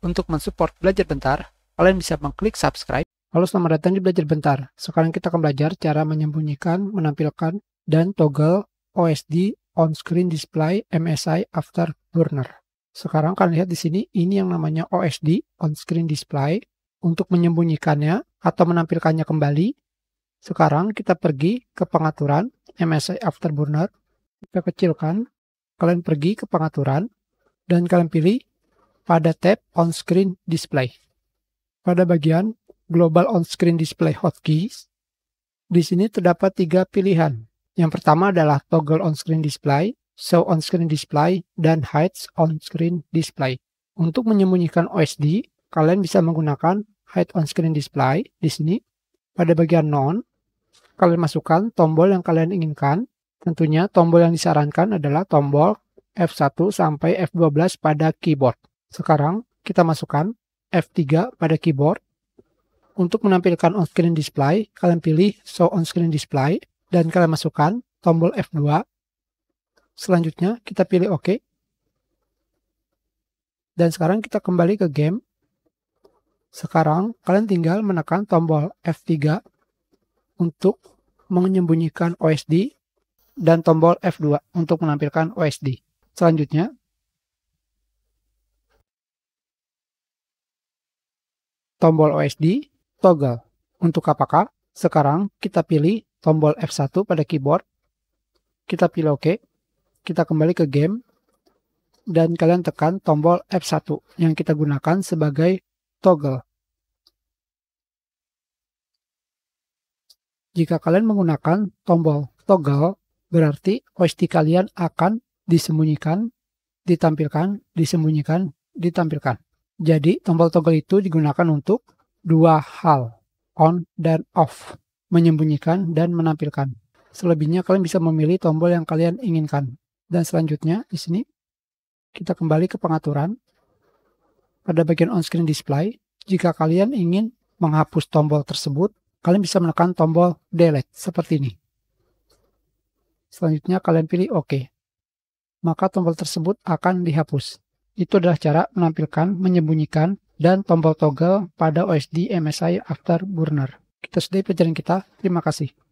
Untuk mensupport belajar bentar, kalian bisa mengklik subscribe. Halo selamat datang di Belajar Bentar. Sekarang kita akan belajar cara menyembunyikan, menampilkan, dan toggle OSD on screen display MSI after burner. Sekarang kalian lihat di sini, ini yang namanya OSD on screen display. Untuk menyembunyikannya atau menampilkannya kembali, sekarang kita pergi ke pengaturan MSI afterburner. Kita kecilkan, kalian pergi ke pengaturan, dan kalian pilih pada tab on-screen display. Pada bagian Global On-Screen Display Hotkeys, di sini terdapat tiga pilihan. Yang pertama adalah toggle on-screen display, show on-screen display, dan Hide on-screen display. Untuk menyembunyikan OSD, kalian bisa menggunakan hide on-screen display di sini. Pada bagian Non, kalian masukkan tombol yang kalian inginkan. Tentunya tombol yang disarankan adalah tombol F1 sampai F12 pada keyboard. Sekarang kita masukkan F3 pada keyboard. Untuk menampilkan on-screen display, kalian pilih Show on-screen display dan kalian masukkan tombol F2. Selanjutnya kita pilih OK. Dan sekarang kita kembali ke game. Sekarang kalian tinggal menekan tombol F3 untuk menyembunyikan OSD dan tombol F2 untuk menampilkan OSD. Selanjutnya, tombol OSD, toggle. Untuk apakah sekarang kita pilih tombol F1 pada keyboard, kita pilih OK, kita kembali ke game, dan kalian tekan tombol F1 yang kita gunakan sebagai toggle. Jika kalian menggunakan tombol toggle, berarti OSD kalian akan disembunyikan, ditampilkan, disembunyikan, ditampilkan. Jadi tombol toggle itu digunakan untuk dua hal, on dan off, menyembunyikan dan menampilkan. Selebihnya kalian bisa memilih tombol yang kalian inginkan. Dan selanjutnya di sini kita kembali ke pengaturan. Pada bagian on screen display, jika kalian ingin menghapus tombol tersebut, kalian bisa menekan tombol delete seperti ini. Selanjutnya kalian pilih OK. Maka tombol tersebut akan dihapus. Itu adalah cara menampilkan, menyembunyikan, dan tombol toggle pada OSD MSI Afterburner. Kita sudahi pelajaran kita. Terima kasih.